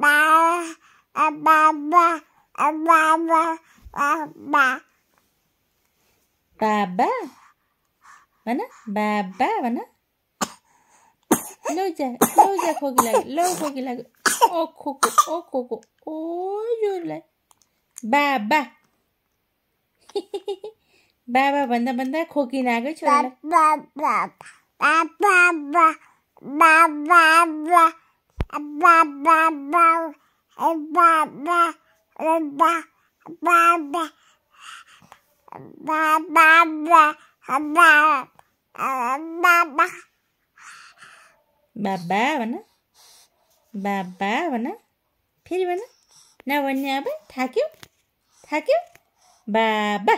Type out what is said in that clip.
बाबा. भन बाबा भन लौजा लौजा खोकी लाग्यो लौ खोकी लाग्यो ओ खोको ओ खोको ओ जोलाई बाबा बाबा भन्दा भन्दा खोकी नआएकै छोरा 爸爸爸爸。爸爸爸爸爸 बाबा भन बाबा भन फेरि भन नभन्ने अब थाक्यो थाक्यो बाबा